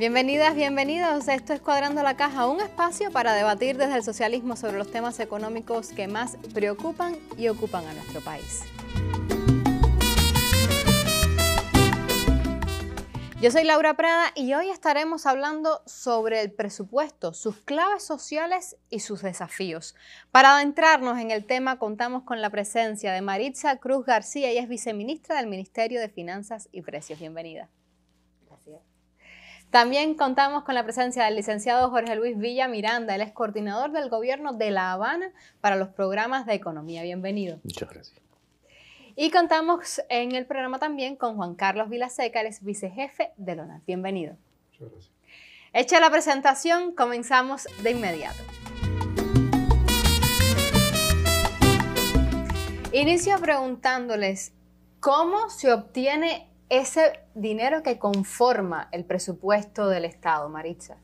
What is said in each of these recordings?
Bienvenidas, bienvenidos. Esto es Cuadrando la Caja, un espacio para debatir desde el socialismo sobre los temas económicos que más preocupan y ocupan a nuestro país. Yo soy Laura Prada y hoy estaremos hablando sobre el presupuesto, sus claves sociales y sus desafíos. Para adentrarnos en el tema contamos con la presencia de Maritza Cruz García, ella es viceministra del Ministerio de Finanzas y Precios. Bienvenida. También contamos con la presencia del licenciado Jorge Luis Villa Miranda, él es coordinador del gobierno de La Habana para los programas de economía. Bienvenido. Muchas gracias. Y contamos en el programa también con Juan Carlos Vilaseca, él es vicejefe de LONAT. Bienvenido. Muchas gracias. Hecha la presentación, comenzamos de inmediato. Inicio preguntándoles, ¿cómo se obtiene ese dinero que conforma el presupuesto del Estado, Maritza.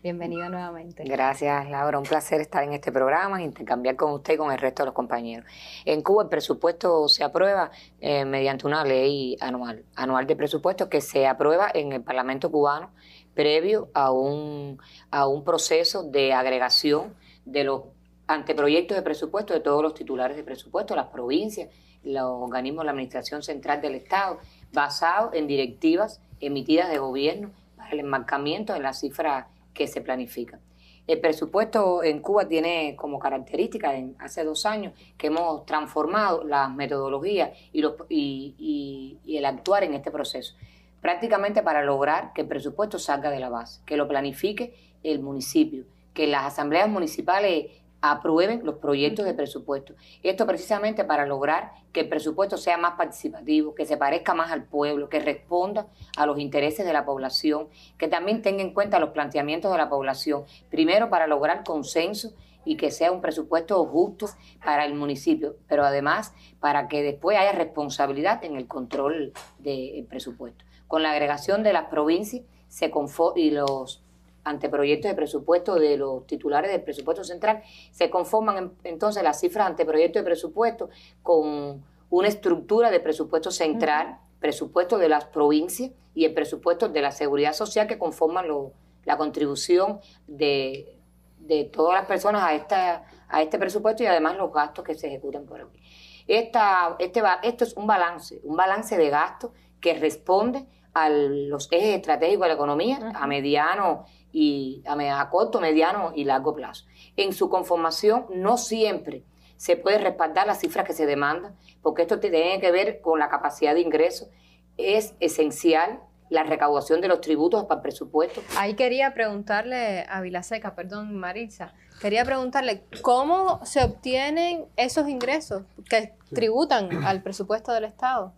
Bienvenida nuevamente. Gracias, Laura. Un placer estar en este programa e intercambiar con usted y con el resto de los compañeros. En Cuba el presupuesto se aprueba eh, mediante una ley anual, anual de presupuesto que se aprueba en el Parlamento cubano previo a un, a un proceso de agregación de los anteproyectos de presupuesto de todos los titulares de presupuesto, las provincias, los organismos de la Administración Central del Estado basado en directivas emitidas de gobierno para el enmarcamiento de las cifras que se planifica. El presupuesto en Cuba tiene como característica hace dos años que hemos transformado las metodologías y, y el actuar en este proceso, prácticamente para lograr que el presupuesto salga de la base, que lo planifique el municipio, que las asambleas municipales aprueben los proyectos de presupuesto. Esto precisamente para lograr que el presupuesto sea más participativo, que se parezca más al pueblo, que responda a los intereses de la población, que también tenga en cuenta los planteamientos de la población. Primero para lograr consenso y que sea un presupuesto justo para el municipio, pero además para que después haya responsabilidad en el control del presupuesto. Con la agregación de las provincias se y los anteproyectos de presupuesto de los titulares del presupuesto central, se conforman entonces las cifras anteproyectos de presupuesto con una estructura de presupuesto central, presupuesto de las provincias y el presupuesto de la seguridad social que conforman lo, la contribución de, de, todas las personas a, esta, a este presupuesto y además los gastos que se ejecuten por aquí. Esta, este, esto es un balance, un balance de gastos que responde a los ejes estratégicos de la economía, a mediano y a corto, mediano y largo plazo. En su conformación no siempre se puede respaldar las cifras que se demandan, porque esto tiene que ver con la capacidad de ingreso. Es esencial la recaudación de los tributos para el presupuesto. Ahí quería preguntarle a Vilaseca, perdón, Marisa, quería preguntarle cómo se obtienen esos ingresos que tributan al presupuesto del Estado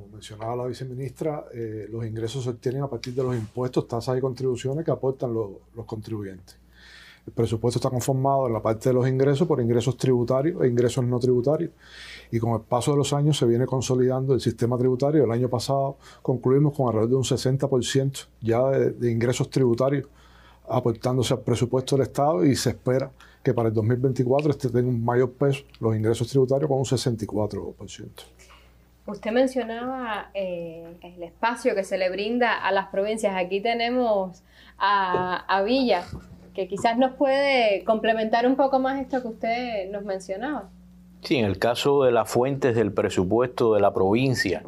como mencionaba la viceministra, eh, los ingresos se obtienen a partir de los impuestos, tasas y contribuciones que aportan los contribuyentes. El presupuesto está conformado en la parte de los ingresos por ingresos tributarios e ingresos no tributarios. Y con el paso de los años se viene consolidando el sistema tributario. El año pasado concluimos con alrededor de un 60% ya de, ingresos tributarios aportándose al presupuesto del Estado y se espera que para el 2024 este tenga un mayor peso los ingresos tributarios con un 64%. Usted mencionaba eh, el espacio que se le brinda a las provincias. Aquí tenemos a, Villa, que quizás nos puede complementar un poco más esto que usted nos mencionaba. Sí, en el caso de las fuentes del presupuesto de la provincia,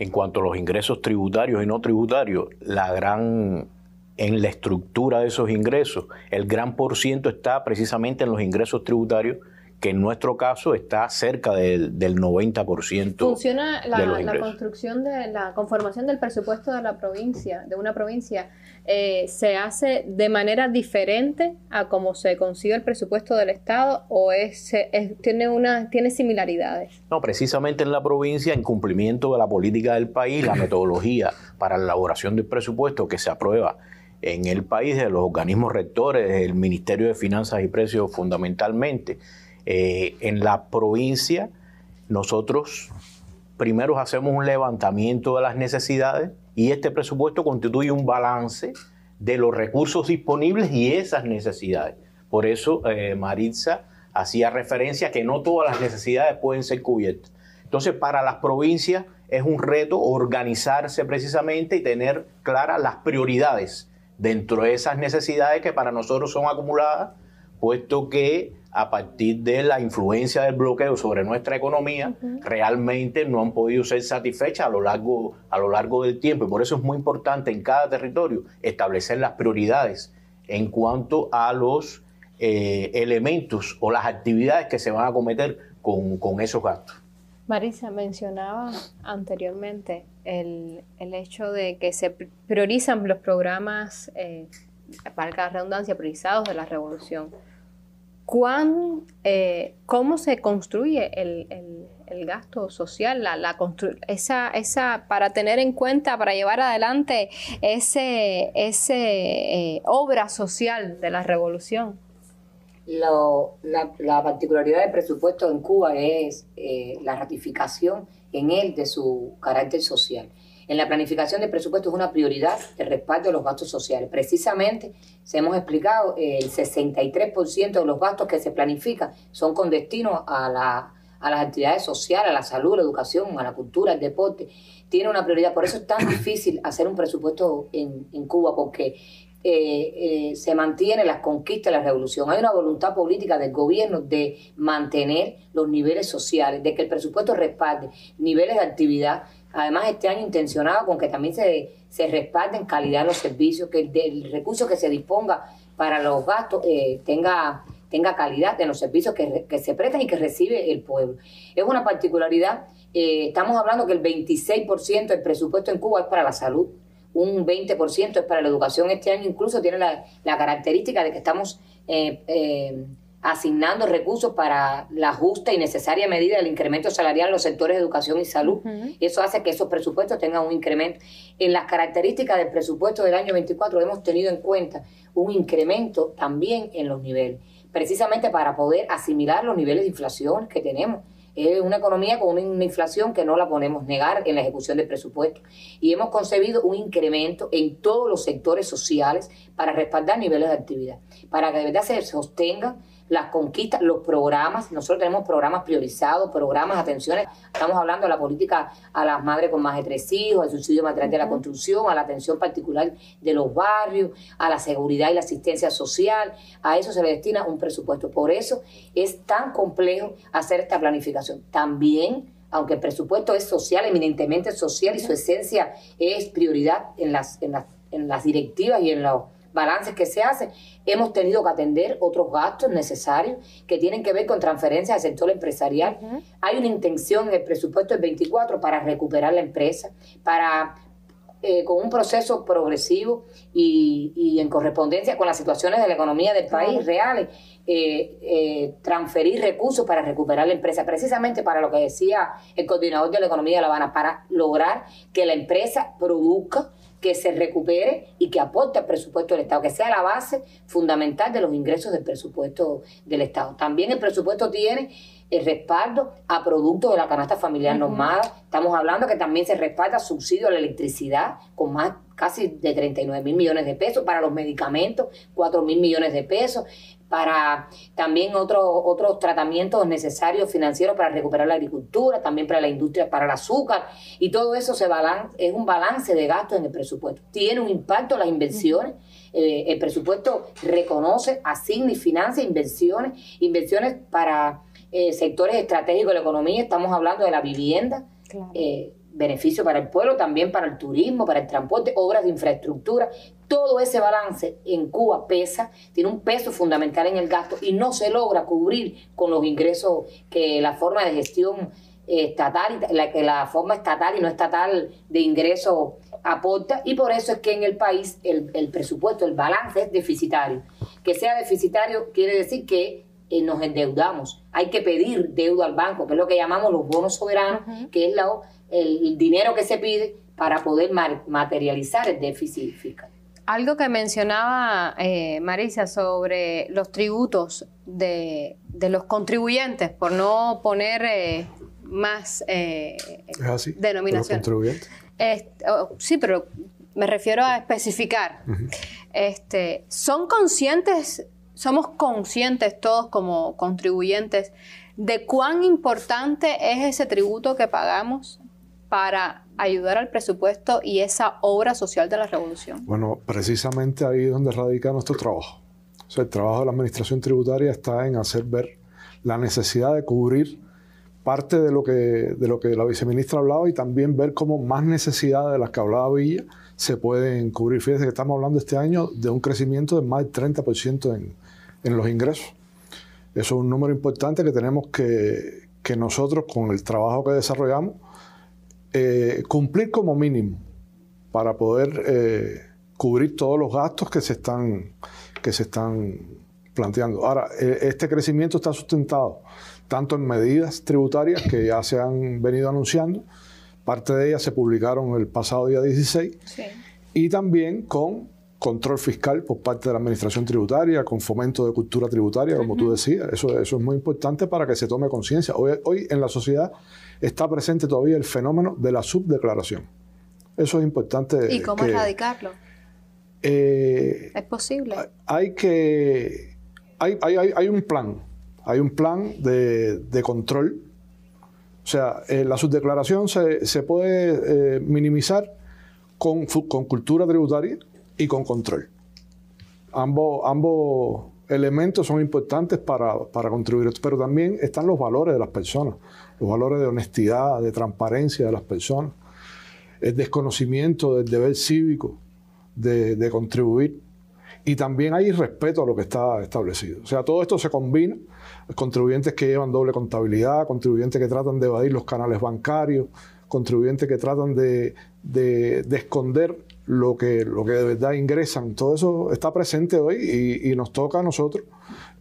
en cuanto a los ingresos tributarios y no tributarios, la gran en la estructura de esos ingresos, el gran por ciento está precisamente en los ingresos tributarios que en nuestro caso está cerca del, 90%. Funciona la, la, construcción de la conformación del presupuesto de la provincia, de una provincia, eh, se hace de manera diferente a cómo se concibe el presupuesto del Estado o es, tiene, una, tiene similaridades. No, precisamente en la provincia, en cumplimiento de la política del país, la metodología para la elaboración del presupuesto que se aprueba en el país de los organismos rectores, el Ministerio de Finanzas y Precios fundamentalmente, eh, en la provincia, nosotros primero hacemos un levantamiento de las necesidades y este presupuesto constituye un balance de los recursos disponibles y esas necesidades. Por eso eh, Maritza hacía referencia que no todas las necesidades pueden ser cubiertas. Entonces, para las provincias es un reto organizarse precisamente y tener claras las prioridades dentro de esas necesidades que para nosotros son acumuladas, puesto que a partir de la influencia del bloqueo sobre nuestra economía, realmente no han podido ser satisfechas a lo, largo, a lo largo del tiempo. Y por eso es muy importante en cada territorio establecer las prioridades en cuanto a los eh, elementos o las actividades que se van a cometer con, esos gastos. Marisa, mencionaba anteriormente el, hecho de que se priorizan los programas, para eh, la redundancia, priorizados de la revolución ¿cuán, eh, ¿cómo se construye el, el, gasto social, la, la esa, esa, para tener en cuenta, para llevar adelante esa ese eh, obra social de la revolución? la, la, particularidad del presupuesto en Cuba es eh, la ratificación en él de su carácter social. En la planificación de presupuesto es una prioridad el respaldo de los gastos sociales. Precisamente, se hemos explicado, eh, el 63% de los gastos que se planifican son con destino a, las actividades sociales, a la salud, a la educación, a la cultura, al deporte. Tiene una prioridad. Por eso es tan difícil hacer un presupuesto en, Cuba, porque eh, eh, se mantiene las conquistas de la revolución. Hay una voluntad política del gobierno de mantener los niveles sociales, de que el presupuesto respalde niveles de actividad Además, este año intencionado con que también se, se respalden calidad los servicios, que el, recurso que se disponga para los gastos eh, tenga, tenga calidad de los servicios que, se prestan y que recibe el pueblo. Es una particularidad, eh, estamos hablando que el 26% del presupuesto en Cuba es para la salud, un 20% es para la educación. Este año incluso tiene la, la característica de que estamos... Eh, eh asignando recursos para la justa y necesaria medida del incremento salarial en los sectores de educación y salud. Eso hace que esos presupuestos tengan un incremento. En las características del presupuesto del año 24 hemos tenido en cuenta un incremento también en los niveles, precisamente para poder asimilar los niveles de inflación que tenemos. Es una economía con una inflación que no la podemos negar en la ejecución del presupuesto. Y hemos concebido un incremento en todos los sectores sociales para respaldar niveles de actividad, para que de verdad se sostenga las conquistas, los programas. Nosotros tenemos programas priorizados, programas, atenciones. Estamos hablando de la política a las madres con más de tres hijos, el subsidio material de la construcción, a la atención particular de los barrios, a la seguridad y la asistencia social. A eso se le destina un presupuesto. Por eso es tan complejo hacer esta planificación. También aunque el presupuesto es social, eminentemente social, y su esencia es prioridad en las, en las, en las directivas y en los balances que se hacen, hemos tenido que atender otros gastos necesarios que tienen que ver con transferencias al sector empresarial. Hay una intención en el presupuesto del 24 para recuperar la empresa, para eh, con un proceso progresivo y, en correspondencia con las situaciones de la economía del país reales, eh, eh, transferir recursos para recuperar la empresa, precisamente para lo que decía el coordinador de la economía de La Habana, para lograr que la empresa produzca, que se recupere y que aporte al presupuesto del Estado, que sea la base fundamental de los ingresos del presupuesto del Estado. También el presupuesto tiene el respaldo a productos de la canasta familiar normada. Estamos hablando que también se respalda subsidio a la electricidad con más casi de 39 mil millones de pesos, para los medicamentos 4 mil millones de pesos, para también otros otros tratamientos necesarios financieros para recuperar la agricultura, también para la industria, para el azúcar, y todo eso se balance, es un balance de gastos en el presupuesto. Tiene un impacto las inversiones, eh, el presupuesto reconoce, asigna y financia inversiones, inversiones para eh, sectores estratégicos de la economía, estamos hablando de la vivienda. Eh, beneficio para el pueblo, también para el turismo, para el transporte, obras de infraestructura. Todo ese balance en Cuba pesa, tiene un peso fundamental en el gasto y no se logra cubrir con los ingresos que la forma de gestión estatal, la, la forma estatal y no estatal de ingresos aporta. Y por eso es que en el país el, el presupuesto, el balance es deficitario. Que sea deficitario quiere decir que eh, nos endeudamos. Hay que pedir deuda al banco, que es lo que llamamos los bonos soberanos, que es el, dinero que se pide para poder materializar el déficit fiscal. Algo que mencionaba eh, Marisa sobre los tributos de, los contribuyentes, por no poner eh, más eh, ah, denominación. Oh, sí, pero me refiero a especificar. Este, ¿Son conscientes somos conscientes todos como contribuyentes de cuán importante es ese tributo que pagamos para ayudar al presupuesto y esa obra social de la revolución? Bueno, precisamente ahí es donde radica nuestro trabajo. el trabajo de la administración tributaria está en hacer ver la necesidad de cubrir parte de lo que, de lo que la viceministra hablaba y también ver cómo más necesidades de las que hablaba Villa se pueden cubrir. Fíjense que estamos hablando este año de un crecimiento de más del 30% en, en los ingresos. Eso es un número importante que tenemos que, que nosotros, con el trabajo que desarrollamos, eh, cumplir como mínimo para poder eh, cubrir todos los gastos que se están, que se están planteando. Ahora, e, este crecimiento está sustentado tanto en medidas tributarias que ya se han venido anunciando, parte de ellas se publicaron el pasado día 16, y también con control fiscal por parte de la administración tributaria, con fomento de cultura tributaria, como tú decías. Eso, eso es muy importante para que se tome conciencia. Hoy, hoy en la sociedad está presente todavía el fenómeno de la subdeclaración. Eso es importante. ¿Y cómo erradicarlo? Eh, ¿Es posible? Hay que... Hay, un plan. Hay un plan de, control. O sea, eh, la subdeclaración se, puede eh, minimizar con cultura tributaria, y con control. Ambos, ambos elementos son importantes para, contribuir, pero también están los valores de las personas, los valores de honestidad, de transparencia de las personas, el desconocimiento del deber cívico de, contribuir y también hay respeto a lo que está establecido. O sea, todo esto se combina, contribuyentes que llevan doble contabilidad, contribuyentes que tratan de evadir los canales bancarios, contribuyentes que tratan de, de, de esconder lo que, lo que de verdad ingresan. Todo eso está presente hoy y, nos toca a nosotros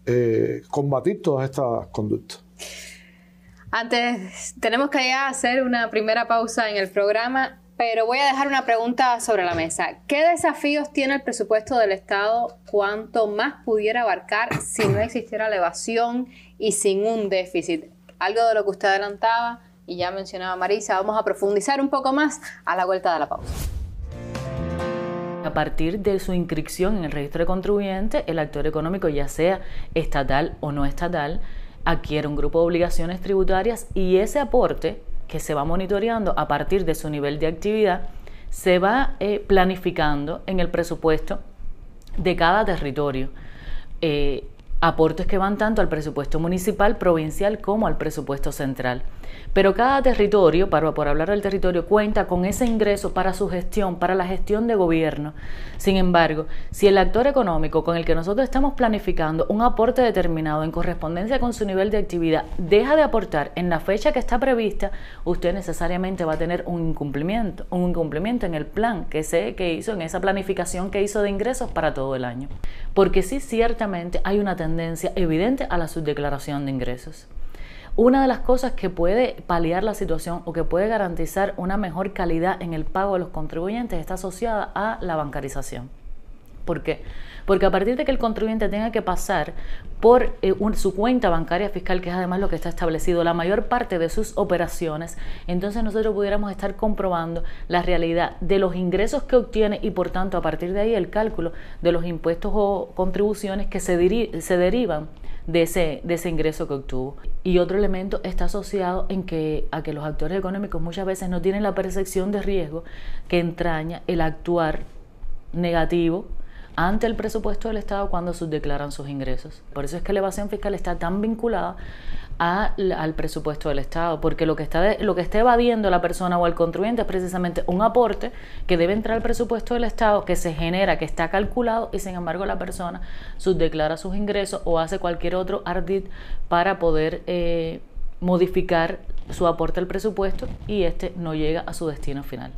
eh, combatir todas estas conductas. Antes, tenemos que ya hacer una primera pausa en el programa, pero voy a dejar una pregunta sobre la mesa. ¿Qué desafíos tiene el presupuesto del Estado cuanto más pudiera abarcar si no existiera la evasión y sin un déficit? Algo de lo que usted adelantaba y ya mencionaba Marisa, vamos a profundizar un poco más a la vuelta de la pausa. A partir de su inscripción en el registro de contribuyente, el actor económico, ya sea estatal o no estatal, adquiere un grupo de obligaciones tributarias y ese aporte que se va monitoreando a partir de su nivel de actividad se va eh, planificando en el presupuesto de cada territorio. Eh, aportes que van tanto al presupuesto municipal, provincial como al presupuesto central. Pero cada territorio, para, por hablar del territorio, cuenta con ese ingreso para su gestión, para la gestión de gobierno. Sin embargo, si el actor económico con el que nosotros estamos planificando un aporte determinado en correspondencia con su nivel de actividad deja de aportar en la fecha que está prevista, usted necesariamente va a tener un incumplimiento, un incumplimiento en el plan que se que hizo, en esa planificación que hizo de ingresos para todo el año. Porque sí, ciertamente hay una tendencia evidente a la subdeclaración de ingresos. Una de las cosas que puede paliar la situación o que puede garantizar una mejor calidad en el pago de los contribuyentes está asociada a la bancarización. ¿Por qué? Porque a partir de que el contribuyente tenga que pasar por eh, su cuenta bancaria fiscal, que es además lo que está establecido, la mayor parte de sus operaciones, entonces nosotros pudiéramos estar comprobando la realidad de los ingresos que obtiene y por tanto a partir de ahí el cálculo de los impuestos o contribuciones que se derivan de ese, ingreso que obtuvo. Y otro elemento está asociado en que, a que los actores económicos muchas veces no tienen la percepción de riesgo que entraña el actuar negativo ante el presupuesto del Estado cuando declaran sus ingresos. Por eso es que la evasión fiscal está tan vinculada al presupuesto del Estado, porque lo que, está lo que está evadiendo la persona o el contribuyente es precisamente un aporte que debe entrar al presupuesto del Estado, que se genera, que está calculado y sin embargo la persona subdeclara sus ingresos o hace cualquier otro ardid para poder eh, modificar su aporte al presupuesto y este no llega a su destino final.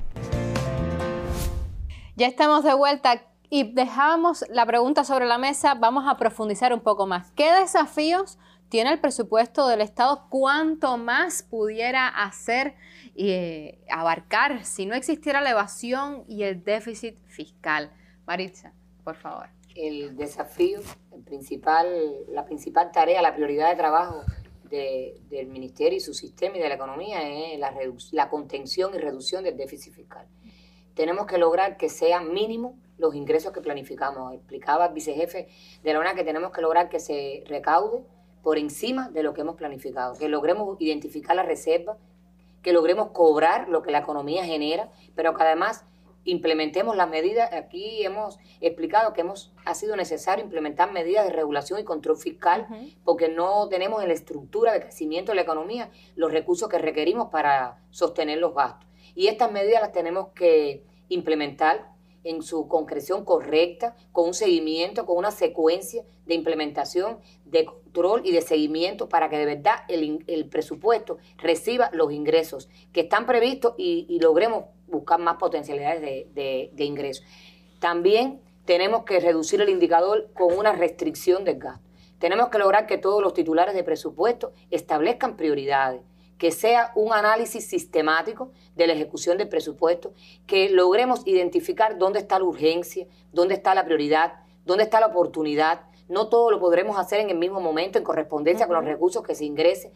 Ya estamos de vuelta y dejamos la pregunta sobre la mesa, vamos a profundizar un poco más. ¿Qué desafíos el presupuesto del Estado, cuánto más pudiera hacer y eh, abarcar si no existiera la evasión y el déficit fiscal. Maritza, por favor. El desafío, principal, la principal tarea, la prioridad de trabajo del Ministerio y su sistema y de la economía es la, contención y reducción del déficit fiscal. Tenemos que lograr que sean mínimos los ingresos que planificamos. Explicaba el vicejefe de la UNA que tenemos que lograr que se recaude por encima de lo que hemos planificado, que logremos identificar la reserva, que logremos cobrar lo que la economía genera, pero que además implementemos las medidas. Aquí hemos explicado que hemos, ha sido necesario implementar medidas de regulación y control fiscal porque no tenemos en la estructura de crecimiento de la economía los recursos que requerimos para sostener los gastos. Y estas medidas las tenemos que implementar en su concreción correcta, con un seguimiento, con una secuencia de implementación, de control y de seguimiento para que de verdad el, presupuesto reciba los ingresos que están previstos y, logremos buscar más potencialidades de, de ingresos. También tenemos que reducir el indicador con una restricción del gasto. Tenemos que lograr que todos los titulares de presupuesto establezcan prioridades que sea un análisis sistemático de la ejecución del presupuesto, que logremos identificar dónde está la urgencia, dónde está la prioridad, dónde está la oportunidad. No todo lo podremos hacer en el mismo momento, en correspondencia con los recursos que se ingresen.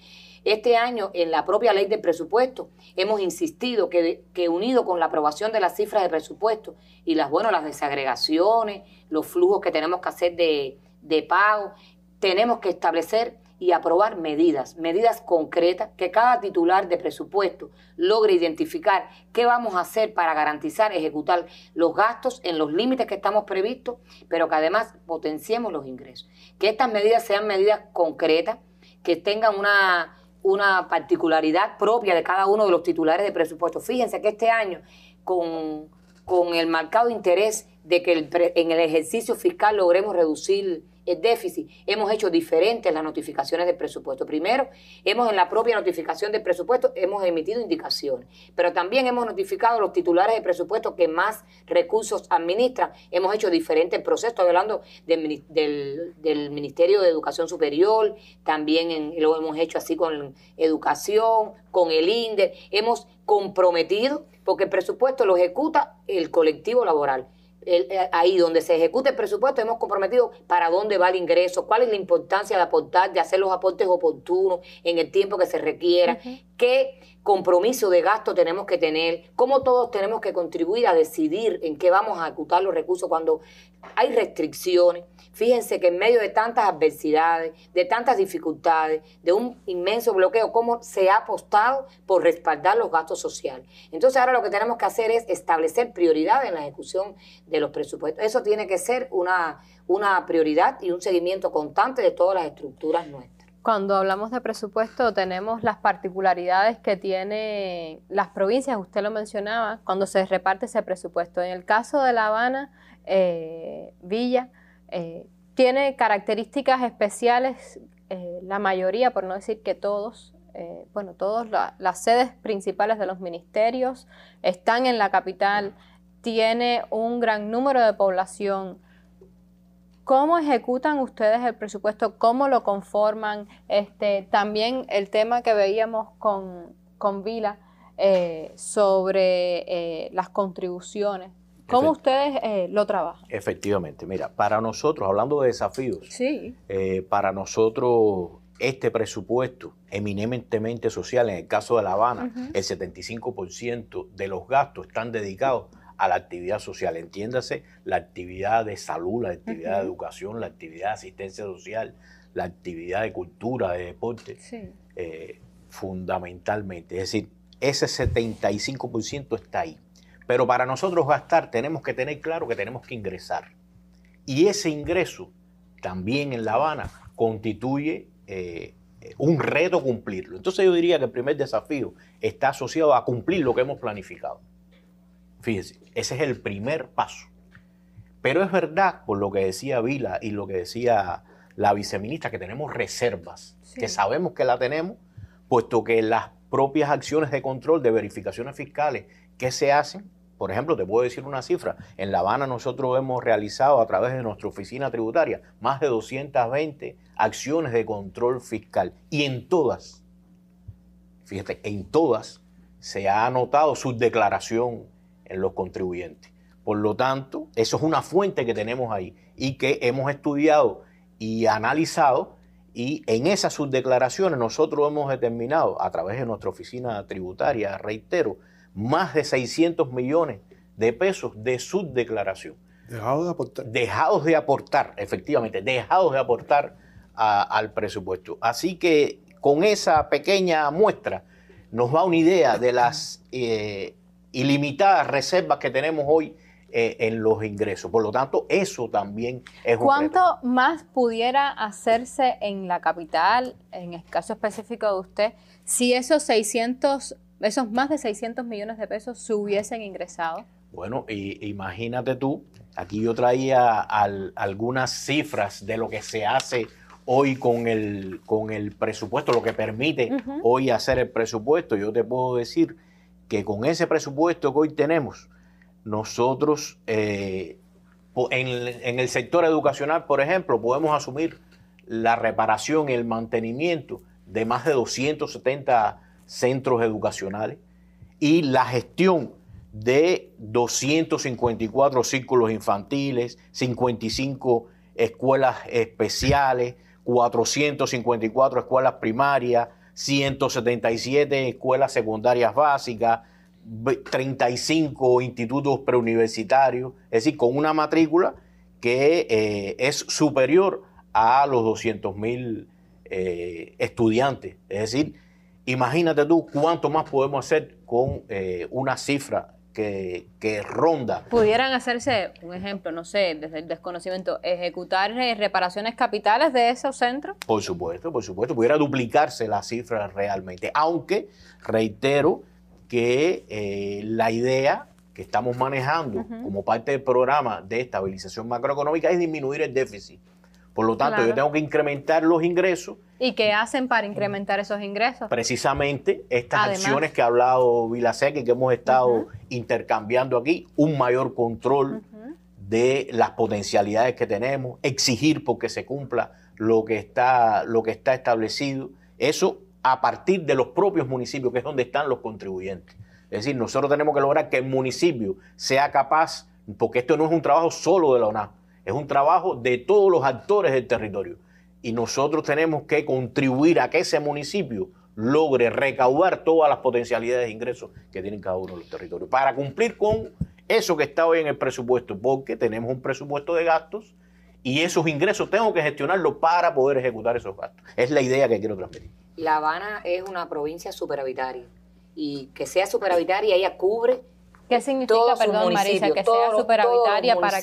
Este año, en la propia ley de presupuesto, hemos insistido que, unido con la aprobación de las cifras de presupuesto y las, bueno, las desagregaciones, los flujos que tenemos que hacer de, de pago, tenemos que establecer y aprobar medidas, medidas concretas que cada titular de presupuesto logre identificar qué vamos a hacer para garantizar ejecutar los gastos en los límites que estamos previstos, pero que además potenciemos los ingresos. Que estas medidas sean medidas concretas, que tengan una, una particularidad propia de cada uno de los titulares de presupuesto. Fíjense que este año con con el marcado interés de que en el ejercicio fiscal logremos reducir el déficit, hemos hecho diferentes las notificaciones de presupuesto. Primero, hemos en la propia notificación de presupuesto, hemos emitido indicaciones, pero también hemos notificado a los titulares de presupuesto que más recursos administran. Hemos hecho diferentes procesos, estoy hablando del, Ministerio de Educación Superior, también lo hemos hecho así con educación, con el INDE, hemos comprometido porque el presupuesto lo ejecuta el colectivo laboral. Eh, ahí donde se ejecuta el presupuesto hemos comprometido para dónde va el ingreso, cuál es la importancia de aportar, de hacer los aportes oportunos en el tiempo que se requiera, qué compromiso de gasto tenemos que tener, cómo todos tenemos que contribuir a decidir en qué vamos a ejecutar los recursos cuando hay restricciones. Fíjense que en medio de tantas adversidades, de tantas dificultades, de un inmenso bloqueo, cómo se ha apostado por respaldar los gastos sociales. Entonces ahora lo que tenemos que hacer es establecer prioridad en la ejecución de los presupuestos. Eso tiene que ser una, una prioridad y un seguimiento constante de todas las estructuras nuestras cuando hablamos de presupuesto tenemos las particularidades que tienen las provincias, usted lo mencionaba, cuando se reparte ese presupuesto. En el caso de La Habana, eh, Villa, eh, tiene características especiales, eh, la mayoría, por no decir que todos, bueno, todas las sedes principales de los ministerios están en la capital, tiene un gran número de población, ¿Cómo ejecutan ustedes el presupuesto? ¿Cómo lo conforman? Este, también el tema que veíamos con, con Vila sobre las contribuciones. ¿Cómo ustedes eh, lo trabajan? Efectivamente, mira, para nosotros, hablando de desafíos, eh, para nosotros este presupuesto eminentemente social, en el caso de La Habana, el 75% de los gastos están dedicados a la actividad social, entiéndase, la actividad de salud, la actividad de educación, la actividad de asistencia social, la actividad de cultura, de deporte, eh, fundamentalmente. Es decir, ese 75% está ahí. Pero para nosotros gastar tenemos que tener claro que tenemos que ingresar. Y ese ingreso también en La Habana constituye eh, un reto cumplirlo. Entonces yo diría que el primer desafío está asociado a cumplir lo que hemos planificado. fíjense ese es el primer paso. Pero es verdad, por lo que decía Vila y lo que decía la viceministra, que tenemos reservas, que sabemos que la tenemos, puesto que las propias acciones de control, de verificaciones fiscales que se hacen, por ejemplo, te puedo decir una cifra. En La Habana nosotros hemos realizado a través de nuestra oficina tributaria más de 220 acciones de control fiscal. Y en todas, fíjate, en todas se ha anotado su declaración en los contribuyentes. Por lo tanto, eso es una fuente que tenemos ahí y que hemos estudiado y analizado y en esas subdeclaraciones nosotros hemos determinado, a través de nuestra oficina tributaria, reitero, más de 600 millones de pesos de subdeclaración. Dejados de aportar. Dejados de aportar, efectivamente, dejados de aportar al presupuesto. Así que con esa pequeña muestra nos da una idea de las eh, ilimitadas reservas que tenemos hoy eh, en los ingresos. Por lo tanto, eso también es un ¿Cuánto más pudiera hacerse en la capital, en el caso específico de usted, si esos 600 esos más de 600 millones de pesos se hubiesen ingresado. Bueno, y, imagínate tú, aquí yo traía algunas cifras de lo que se hace hoy con el, con el presupuesto, lo que permite hoy hacer el presupuesto. Yo te puedo decir que con ese presupuesto que hoy tenemos, nosotros eh, en, el sector educacional, por ejemplo, podemos asumir la reparación y el mantenimiento de más de 270 centros educacionales y la gestión de 254 círculos infantiles, 55 escuelas especiales, 454 escuelas primarias, 177 escuelas secundarias básicas, 35 institutos preuniversitarios, es decir, con una matrícula que eh, es superior a los 200.000 eh, estudiantes, es decir, Imagínate tú cuánto más podemos hacer con eh, una cifra que, ronda. Pudieran hacerse, un ejemplo, no sé, desde el desconocimiento, ejecutar eh, reparaciones capitales de esos centros. Por supuesto, por supuesto, pudiera duplicarse la cifra realmente. Aunque, reitero, que eh, la idea que estamos manejando como parte del programa de estabilización macroeconómica es disminuir el déficit por lo tanto, yo tengo que incrementar los ingresos. ¿Y qué hacen para incrementar esos ingresos? Precisamente estas acciones que ha hablado Vilaseca y que hemos estado intercambiando aquí, un mayor control de las potencialidades que tenemos, exigir porque se cumpla lo que está, lo que está establecido. Eso a partir de los propios municipios, que es donde están los contribuyentes. Es decir, nosotros tenemos que lograr que el municipio sea capaz, porque esto no es un trabajo solo de la ONAP, es un trabajo de todos los actores del territorio. Y nosotros tenemos que contribuir a que ese municipio logre recaudar todas las potencialidades de ingresos que tienen cada uno de los territorios para cumplir con eso que está hoy en el presupuesto, porque tenemos un presupuesto de gastos y esos ingresos tengo que gestionarlos para poder ejecutar esos gastos. Es la idea que quiero transmitir. La Habana es una provincia superavitaria y que sea superavitaria, ella cubre ¿Qué significa, que todos, sea para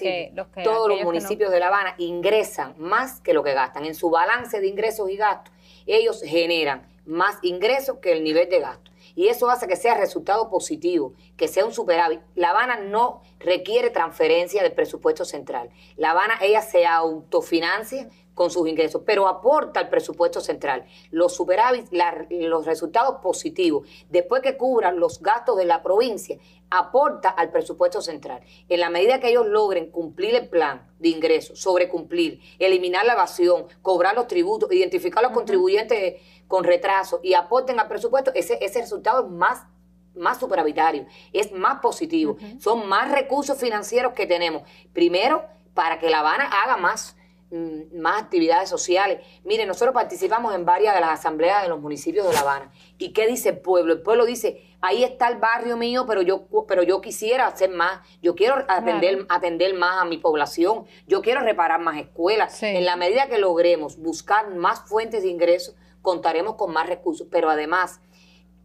que los que todos los municipios de La Habana ingresan más que lo que gastan en su balance de ingresos y gastos? Ellos generan más ingresos que el nivel de gasto. Y eso hace que sea resultado positivo, que sea un superávit. La Habana no requiere transferencia del presupuesto central. La Habana, ella se autofinancia con sus ingresos, pero aporta al presupuesto central los superávit, los resultados positivos, después que cubran los gastos de la provincia, aporta al presupuesto central. En la medida que ellos logren cumplir el plan de ingresos, sobrecumplir, eliminar la evasión, cobrar los tributos, identificar a los contribuyentes con retraso y aporten al presupuesto, ese, ese resultado es más más superavitario, es más positivo, son más recursos financieros que tenemos. Primero, para que La Habana haga más, Mm, más actividades sociales. Mire, nosotros participamos en varias de las asambleas de los municipios de La Habana. ¿Y qué dice el pueblo? El pueblo dice, ahí está el barrio mío, pero yo, pero yo quisiera hacer más, yo quiero atender, atender más a mi población, yo quiero reparar más escuelas. En la medida que logremos buscar más fuentes de ingresos, contaremos con más recursos. Pero además,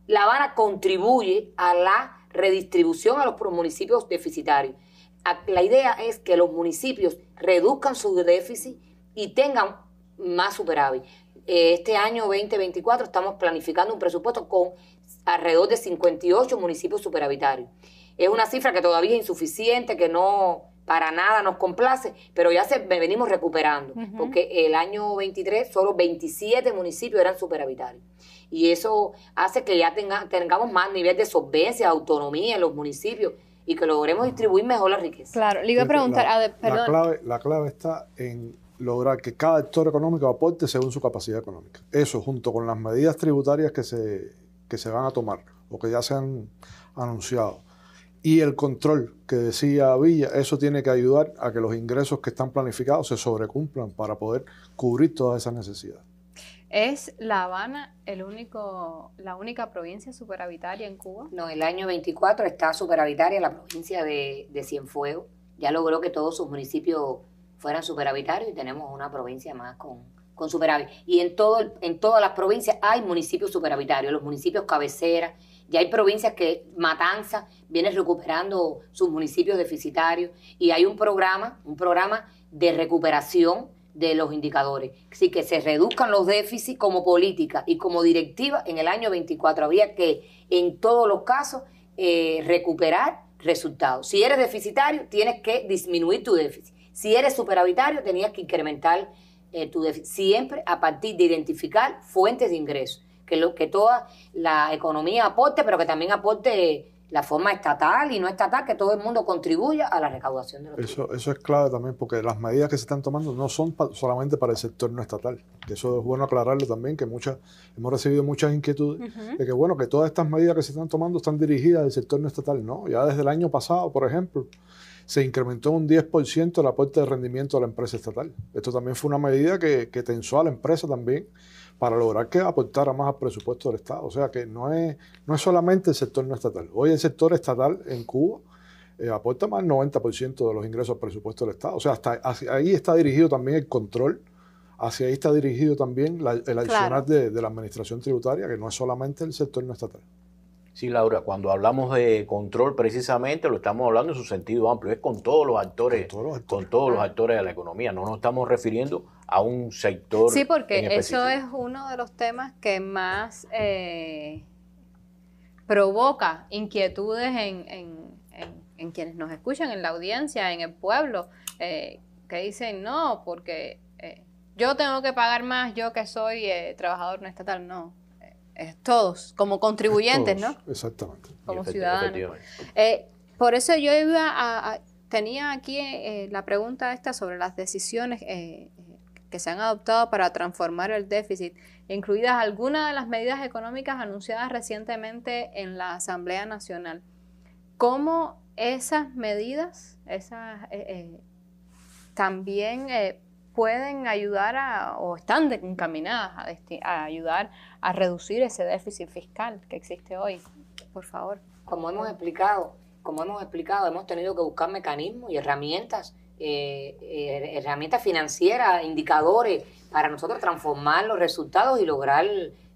La Habana contribuye a la redistribución a los municipios deficitarios. La idea es que los municipios reduzcan su déficit y tengan más superávit. Eh, este año 2024 estamos planificando un presupuesto con alrededor de 58 municipios superavitarios. Es una cifra que todavía es insuficiente, que no para nada nos complace, pero ya se venimos recuperando, porque el año 23 solo 27 municipios eran superavitarios. Y eso hace que ya tengamos más nivel de solvencia, autonomía en los municipios y que logremos distribuir mejor la riqueza. Claro, le iba a preguntar, la, a La clave, la clave está en lograr que cada actor económico aporte según su capacidad económica. Eso junto con las medidas tributarias que se, que se van a tomar o que ya se han anunciado. Y el control que decía Villa, eso tiene que ayudar a que los ingresos que están planificados se sobrecumplan para poder cubrir todas esas necesidades. ¿Es La Habana el único, la única provincia superhabitaria en Cuba? No, el año 24 está superhabitaria la provincia de, Cienfuegos. Ya logró que todos sus municipios fueran superhabitarios y tenemos una provincia más con, con Y en, todo, en todas las provincias hay municipios superhabitarios, los municipios cabeceras. Ya hay provincias que Matanza viene recuperando sus municipios deficitarios y hay un programa, un programa de recuperación de los indicadores. Así que se reduzcan los déficits como política y como directiva en el año 24. Habría que, en todos los casos, eh, recuperar resultados. Si eres deficitario, tienes que disminuir tu déficit. Si eres superavitario, tenías que incrementar eh, tu déficit. Siempre a partir de identificar fuentes de ingresos. Que, lo, que toda la economía aporte, pero que también aporte la forma estatal y no estatal, que todo el mundo contribuya a la recaudación de los eso, Eso es clave también, porque las medidas que se están tomando no son solamente para el sector no estatal. Eso es bueno aclararlo también, que muchas, hemos recibido muchas inquietudes de que, bueno, que todas estas medidas que se están tomando están dirigidas al sector no estatal, ¿no? Ya desde el año pasado, por ejemplo, se incrementó un 10% el aporte de rendimiento a la empresa estatal. Esto también fue una medida que, que tensó a la empresa también para lograr que aportara más al presupuesto del Estado. O sea que no es, no es solamente el sector no estatal. Hoy el sector estatal en Cuba eh, aporta más del 90% de los ingresos al presupuesto del Estado. O sea, hasta ahí está dirigido también el control, hacia ahí está dirigido también el adicional de la administración tributaria, que no es solamente el sector no estatal. Sí, Laura, cuando hablamos de control precisamente lo estamos hablando en su sentido amplio, es con todos los actores, con todos los actores, ah. de la economía, no nos estamos refiriendo a un sector. Sí, porque eso es uno de los temas que más eh, provoca inquietudes en, quienes nos escuchan, en la audiencia, en el pueblo, eh, que dicen no, porque eh, yo tengo que pagar más, yo que soy trabajador no estatal, no, todos, como contribuyentes, ¿no? Exactamente. Como ciudadanos. Eh, por eso yo iba a, tenía aquí eh, la pregunta esta sobre las decisiones eh, que se han adoptado para transformar el déficit, incluidas algunas de las medidas económicas anunciadas recientemente en la Asamblea Nacional. ¿Cómo esas medidas esas, también pueden ayudar a, o están encaminadas a, ayudar a reducir ese déficit fiscal que existe hoy. Por favor. Como hemos explicado, como hemos explicado, hemos tenido que buscar mecanismos y herramientas, eh, eh, herramientas financieras, indicadores para nosotros transformar los resultados y lograr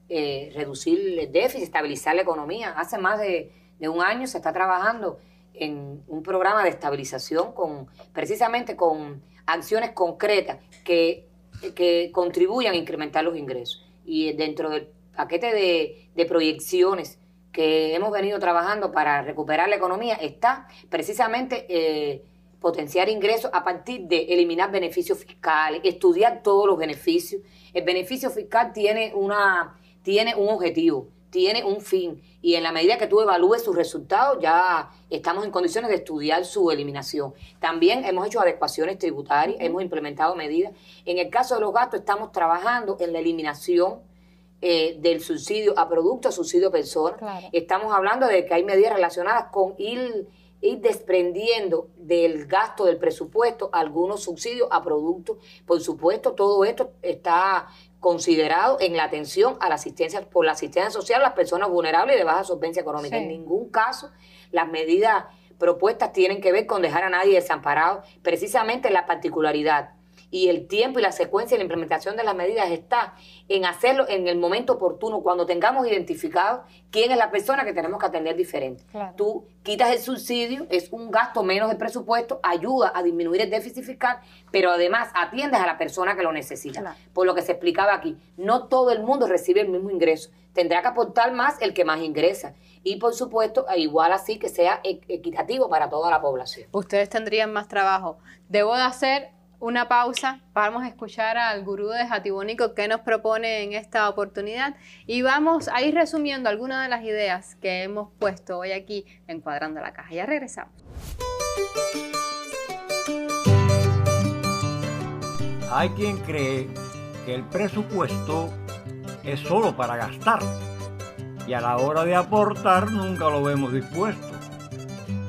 eh, reducir el déficit, estabilizar la economía. Hace más de, de un año se está trabajando en un programa de estabilización con precisamente con acciones concretas que, contribuyan a incrementar los ingresos. Y eh, dentro del paquete de, proyecciones que hemos venido trabajando para recuperar la economía está precisamente eh, potenciar ingresos a partir de eliminar beneficios fiscales, estudiar todos los beneficios. El beneficio fiscal tiene, una, tiene un objetivo tiene un fin y en la medida que tú evalúes sus resultados ya estamos en condiciones de estudiar su eliminación. También hemos hecho adecuaciones tributarias, hemos implementado medidas. En el caso de los gastos estamos trabajando en la eliminación eh, del subsidio a producto, subsidio a persona. Estamos hablando de que hay medidas relacionadas con ir Ir desprendiendo del gasto del presupuesto algunos subsidios a productos. Por supuesto, todo esto está considerado en la atención a la asistencia por la asistencia social a las personas vulnerables y de baja solvencia económica. En ningún caso las medidas propuestas tienen que ver con dejar a nadie desamparado, precisamente la particularidad y el tiempo y la secuencia y la implementación de las medidas está en hacerlo en el momento oportuno, cuando tengamos identificado quién es la persona que tenemos que atender diferente. Tú quitas el subsidio, es un gasto menos de presupuesto, ayuda a disminuir el déficit fiscal, pero además atiendes a la persona que lo necesita. Por lo que se explicaba aquí, no todo el mundo recibe el mismo ingreso tendrá que aportar más el que más ingresa. Y por supuesto, e igual así que sea equitativo para toda la población. Ustedes tendrían más trabajo. Debo de hacer una pausa, vamos a escuchar al gurú de Jatibónico que nos propone en esta oportunidad y vamos a ir resumiendo algunas de las ideas que hemos puesto hoy aquí encuadrando la caja. Ya regresamos. Hay quien cree que el presupuesto es solo para gastar y a la hora de aportar nunca lo vemos dispuesto.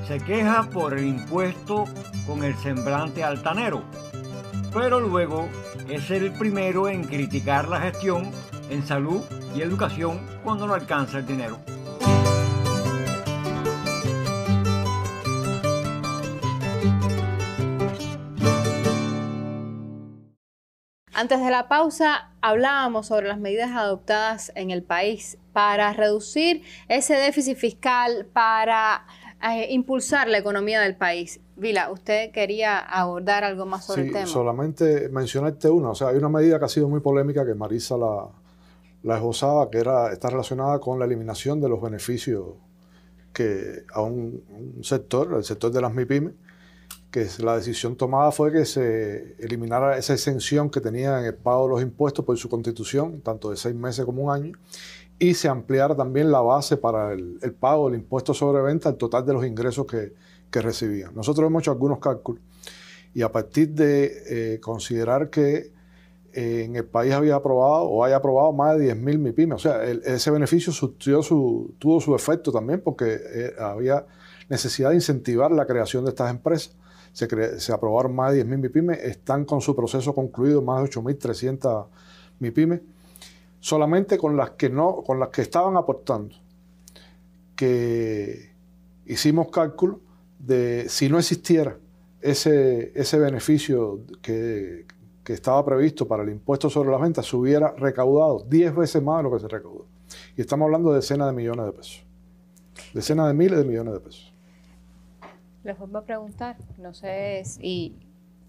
Se queja por el impuesto con el semblante altanero pero luego es el primero en criticar la gestión en salud y educación cuando no alcanza el dinero. Antes de la pausa hablábamos sobre las medidas adoptadas en el país para reducir ese déficit fiscal, para a eh, impulsar la economía del país. Vila, usted quería abordar algo más sobre el tema. Solamente mencionarte una, o sea, hay una medida que ha sido muy polémica que Marisa la, la esbozaba, que era, está relacionada con la eliminación de los beneficios que a un, sector, el sector de las mipymes, que la decisión tomada fue que se eliminara esa exención que tenían en el pago de los impuestos por su constitución, tanto de seis meses como un año, y se ampliara también la base para el, pago del impuesto sobre venta al total de los ingresos que, que, recibían. Nosotros hemos hecho algunos cálculos y a partir de eh, considerar que eh, en el país había aprobado o haya aprobado más de 10.000 MIPIMES, o sea, ese beneficio tuvo su efecto también porque eh, había necesidad de incentivar la creación de estas empresas. Se, se aprobaron más de 10.000 MIPIMES, están con su proceso concluido más de 8.300 MIPIMES solamente con las que no, con las que estaban aportando. Que hicimos cálculo de si no existiera ese, ese beneficio que, estaba previsto para el impuesto sobre las ventas, se hubiera recaudado 10 veces más de lo que se recaudó. Y estamos hablando de decenas de millones de pesos. Decenas de miles de millones de pesos. Les vuelvo a preguntar, no sé si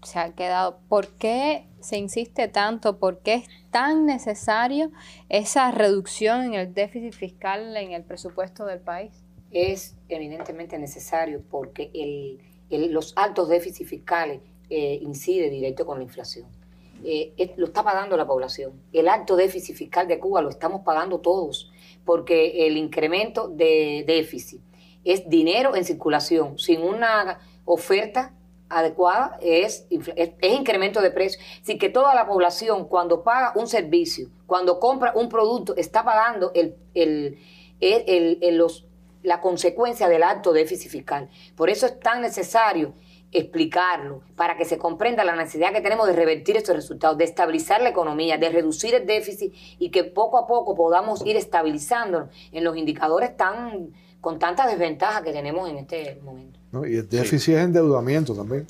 se ha quedado. ¿Por qué se insiste tanto? ¿Por qué es tan necesario esa reducción en el déficit fiscal en el presupuesto del país? Es evidentemente necesario porque los altos déficits fiscales eh, inciden directo con la inflación. Eh, lo está pagando la población. El alto déficit fiscal de Cuba lo estamos pagando todos porque el incremento de déficit es dinero en circulación sin una oferta adecuada es, es, incremento de precios. Así que toda la población cuando paga un servicio, cuando compra un producto, está pagando el, el, el, los, la consecuencia del alto déficit fiscal. Por eso es tan necesario explicarlo, para que se comprenda la necesidad que tenemos de revertir estos resultados, de estabilizar la economía, de reducir el déficit y que poco a poco podamos ir estabilizándonos en los indicadores tan con tantas desventajas que tenemos en este momento. ¿no? Y el déficit es endeudamiento también.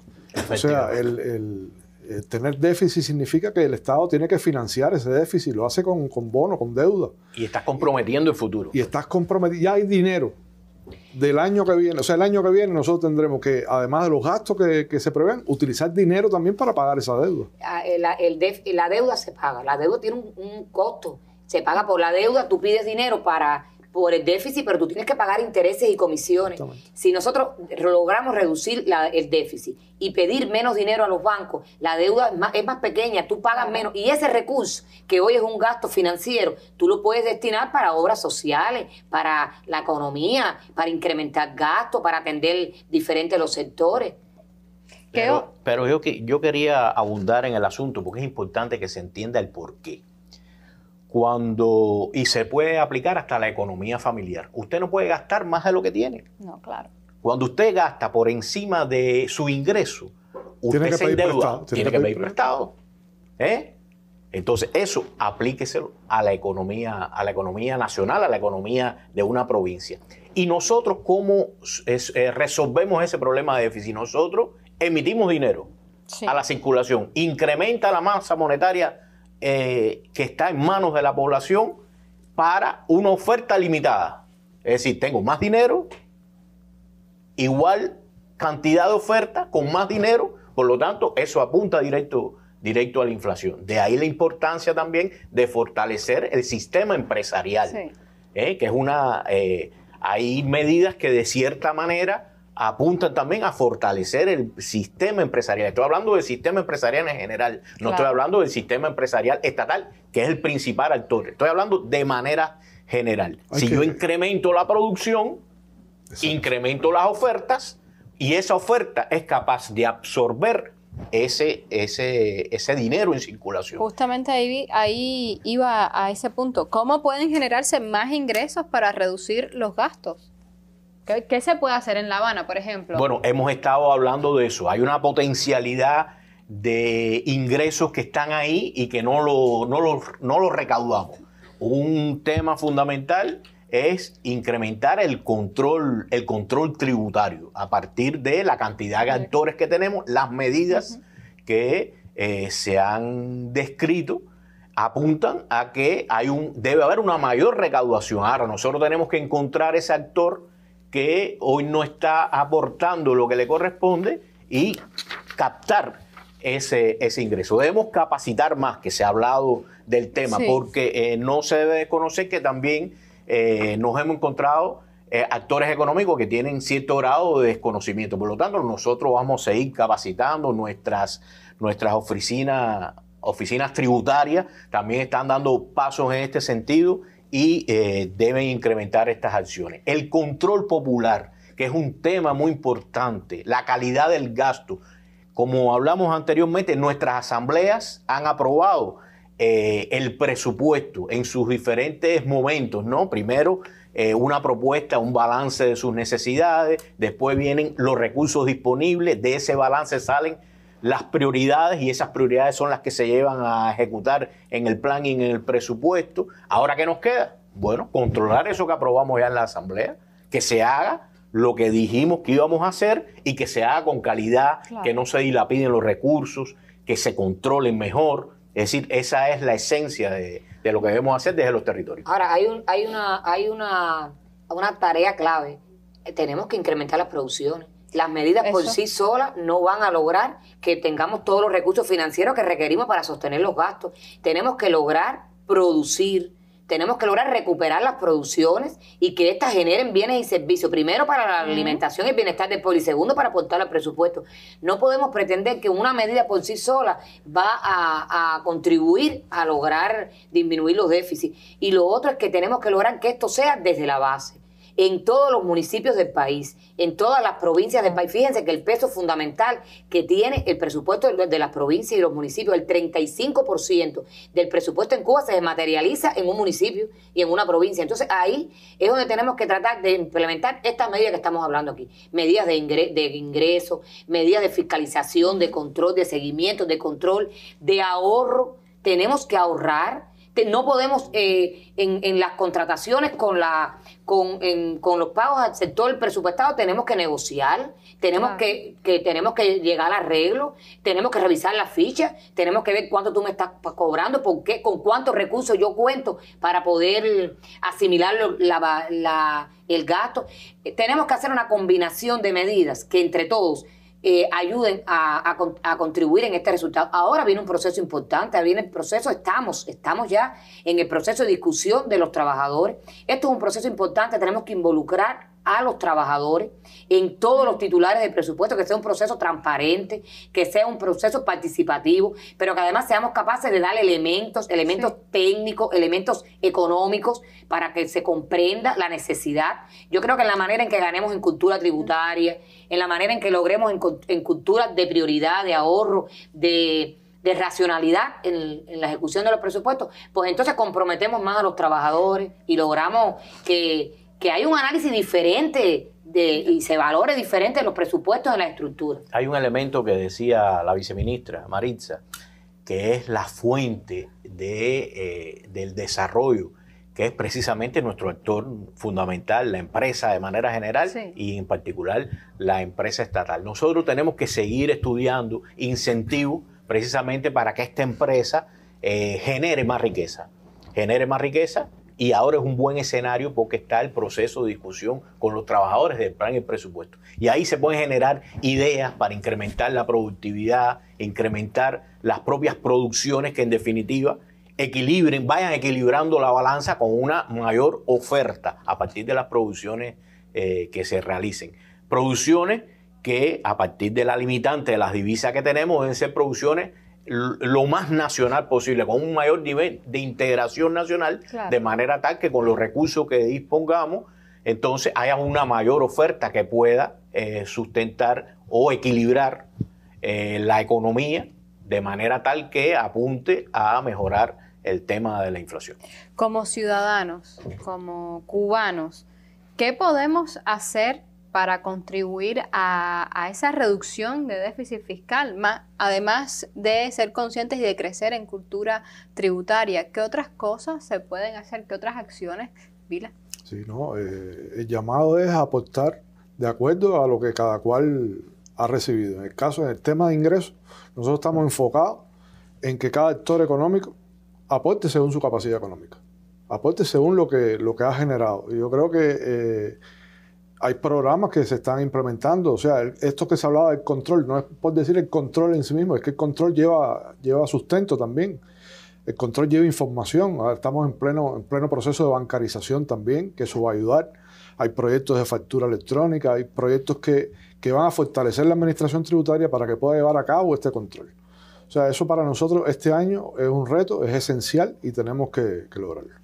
O sea, el, eh, tener déficit significa que el Estado tiene que financiar ese déficit, lo hace con, con con deuda. Y estás comprometiendo el futuro. Y estás comprometiendo, ya hay dinero del año que viene, o sea, el año que viene nosotros tendremos que, además de los gastos que, se prevén, utilizar dinero también para pagar esa deuda. Ah, eh, la, la deuda se paga, la deuda tiene un costo, se paga por la deuda, tú pides dinero para por el déficit, pero tú tienes que pagar intereses y comisiones. Si nosotros logramos reducir el déficit y pedir menos dinero a los bancos, la deuda es más, pequeña, tú pagas menos. Y ese recurso, que hoy es un gasto financiero, tú lo puedes destinar para obras sociales, para la economía, para incrementar gastos, para atender diferentes los sectores. Pero, pero yo, yo quería abundar en el asunto porque es importante que se entienda el porqué cuando y se puede aplicar hasta la economía familiar. Usted no puede gastar más de lo que tiene. No, claro. Cuando usted gasta por encima de su ingreso, usted tiene se endeuda, tiene, que, pedir prestado. ¿eh? Entonces, eso aplíquese a la economía, a la economía nacional, a la economía de una provincia. Y nosotros, ¿cómo eh, resolvemos ese problema de déficit? Nosotros emitimos dinero a la circulación, incrementa la masa monetaria eh, que está en manos de la población para una oferta limitada. Es decir, tengo más dinero, igual cantidad de oferta con más dinero, por lo tanto, eso apunta directo, directo a la inflación. De ahí la importancia también de fortalecer el sistema empresarial, ¿eh? que es una... Eh, hay medidas que de cierta manera apuntan también a fortalecer el sistema empresarial. Estoy hablando del sistema empresarial en general, no estoy hablando del sistema empresarial estatal, que es el principal actor. Estoy hablando de manera general. Si yo incremento la producción, incremento las ofertas y esa oferta es capaz de absorber ese, ese, ese dinero en circulación. Justamente ahí, ahí iba a ese punto. ¿Cómo pueden generarse más ingresos para reducir los gastos? ¿Qué, se puede hacer en La Habana, por ejemplo? Bueno, hemos estado hablando de eso. Hay una potencialidad de ingresos que están ahí y que no lo, no lo, recaudamos. Un tema fundamental es incrementar el control, el control tributario a partir de la cantidad de actores que tenemos, las medidas que eh, se han descrito apuntan a que hay un, debe haber una mayor recaudación. Ahora, nosotros tenemos que encontrar ese actor que hoy no está aportando lo que le corresponde y captar ese, ingreso. Debemos capacitar más, que se ha hablado del tema, porque eh, no se debe desconocer que también eh, nos hemos encontrado eh, actores económicos que tienen cierto grado de desconocimiento. Por lo tanto, nosotros vamos a seguir capacitando nuestras, nuestras oficinas, oficinas tributarias, también están dando pasos en este sentido y eh, deben incrementar estas acciones. El control popular, que es un tema muy importante, la calidad del gasto. Como hablamos anteriormente, nuestras asambleas han aprobado eh, el presupuesto en sus diferentes momentos, ¿no? Primero eh, una propuesta, un balance de sus necesidades, después vienen los recursos disponibles, de ese balance salen las prioridades y esas prioridades son las que se llevan a ejecutar en el plan y en el presupuesto. Ahora, ¿qué nos queda? Bueno, controlar eso que aprobamos ya en la Asamblea, que se haga lo que dijimos que íbamos a hacer y que se haga con calidad, que no se dilapiden los recursos, que se controlen mejor. Es decir, esa es la esencia de, lo que debemos hacer desde los territorios. Ahora, hay, hay, una, hay una, una tarea clave. Tenemos que incrementar las producciones las medidas por sí solas no van a lograr que tengamos todos los recursos financieros que requerimos para sostener los gastos. Tenemos que lograr producir, tenemos que lograr recuperar las producciones y que éstas generen bienes y servicios, primero para la alimentación y el bienestar del pueblo y segundo para aportar al presupuesto. No podemos pretender que una medida por sí sola va a, a, contribuir a lograr disminuir los déficits. Y lo otro es que tenemos que lograr que esto sea desde la base en todos los municipios del país, en todas las provincias del país. Fíjense que el peso fundamental que tiene el presupuesto de las provincias y los municipios, el 35% del presupuesto en Cuba se materializa en un municipio y en una provincia. Entonces ahí es donde tenemos que tratar de implementar estas medidas que estamos hablando aquí. Medidas de, de ingreso, medidas de fiscalización, de control, de seguimiento, de control, de ahorro. Tenemos que ahorrar no podemos eh, en, las contrataciones con la con, los pagos al sector presupuestado tenemos que negociar, tenemos que, tenemos que llegar al arreglo, tenemos que revisar las fichas, tenemos que ver cuánto tú me estás cobrando, con cuántos recursos yo cuento para poder asimilar el gasto. Eh, tenemos que hacer una combinación de medidas que entre todos eh, ayuden a, contribuir en este resultado. Ahora viene un proceso importante, viene el proceso, estamos, estamos ya en el proceso de discusión de los trabajadores. Esto es un proceso importante, tenemos que involucrar a los trabajadores en todos los titulares del presupuesto, que sea un proceso transparente, que sea un proceso participativo, pero que además seamos capaces de dar elementos, elementos técnicos, elementos económicos, para que se comprenda la necesidad. Yo creo que en la manera en que ganemos en cultura tributaria, en la manera en que logremos en, cultura de prioridad, de ahorro, de racionalidad en, la ejecución de los presupuestos, pues entonces comprometemos más a los trabajadores y logramos que, que hay un análisis diferente de, y se valore diferente los presupuestos de la estructura. Hay un elemento que decía la viceministra Maritza, que es la fuente de, eh, del desarrollo, que es precisamente nuestro actor fundamental, la empresa de manera general y en particular la empresa estatal. Nosotros tenemos que seguir estudiando incentivos precisamente para que esta empresa eh, genere más riqueza, genere más riqueza y ahora es un buen escenario porque está el proceso de discusión con los trabajadores del plan y el presupuesto. Y ahí se pueden generar ideas para incrementar la productividad, incrementar las propias producciones que en definitiva equilibren, vayan equilibrando la balanza con una mayor oferta a partir de las producciones eh, que se realicen. Producciones que a partir de la limitante de las divisas que tenemos deben ser producciones lo más nacional posible, con un mayor nivel de integración nacional, de manera tal que con los recursos que dispongamos, entonces haya una mayor oferta que pueda eh, sustentar o equilibrar eh, la economía, de manera tal que apunte a mejorar el tema de la inflación. Como ciudadanos, como cubanos, ¿qué podemos hacer para contribuir a, esa reducción de déficit fiscal, además de ser conscientes y de crecer en cultura tributaria. ¿Qué otras cosas se pueden hacer? ¿Qué otras acciones, Vila? Sí, no, eh, el llamado es aportar de acuerdo a lo que cada cual ha recibido. En el caso, del tema de ingresos, nosotros estamos enfocados en que cada actor económico aporte según su capacidad económica, aporte según lo que, lo que ha generado. yo creo que... Eh, hay programas que se están implementando. O sea, esto que se hablaba del control, no es por decir el control en sí mismo, es que el control lleva, lleva sustento también. El control lleva información. Ahora estamos en pleno, en pleno proceso de bancarización también, que eso va a ayudar. Hay proyectos de factura electrónica, hay proyectos que, van a fortalecer la administración tributaria para que pueda llevar a cabo este control. O sea, eso para nosotros este año es un reto, es esencial y tenemos que lograrlo.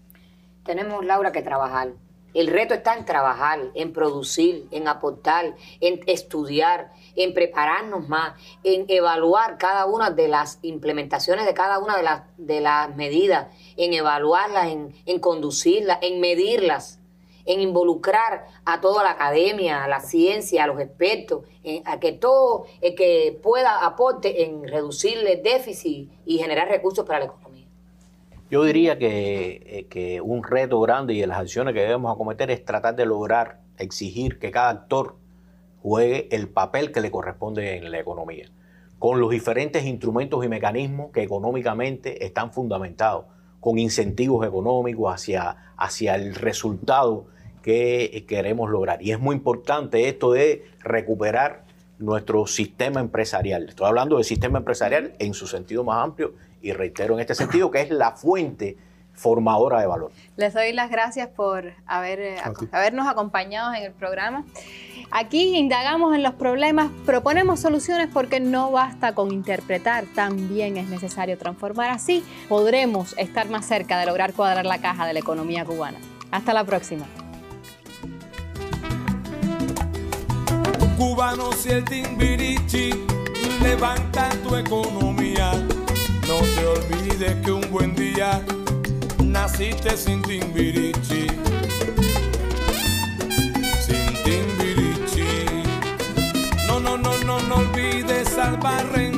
Tenemos, Laura, que trabajar el reto está en trabajar, en producir, en aportar, en estudiar, en prepararnos más, en evaluar cada una de las implementaciones de cada una de las, de las medidas, en evaluarlas, en, conducirlas, en medirlas, en involucrar a toda la academia, a la ciencia, a los expertos, a que todo eh, que pueda aporte en reducir el déficit y generar recursos para la yo diría eh, que, un reto grande y de las acciones que debemos acometer es tratar de lograr exigir que cada actor juegue el papel que le corresponde en la economía, con los diferentes instrumentos y mecanismos que económicamente están fundamentados, con incentivos económicos hacia, hacia el resultado que eh, queremos lograr. Y es muy importante esto de recuperar nuestro sistema empresarial. Estoy hablando del sistema empresarial en su sentido más amplio y reitero en este sentido que es la fuente formadora de valor. Les doy las gracias por eh, habernos acompañado en el programa. Aquí indagamos en los problemas, proponemos soluciones porque no basta con interpretar, también es necesario transformar. Así podremos estar más cerca de lograr cuadrar la caja de la economía cubana. Hasta la próxima. Cubanos y el timbirichi tu economía no te olvides que un buen día naciste sin timbirichi. Sin timbirichi. No, no, no, no, no olvides salvar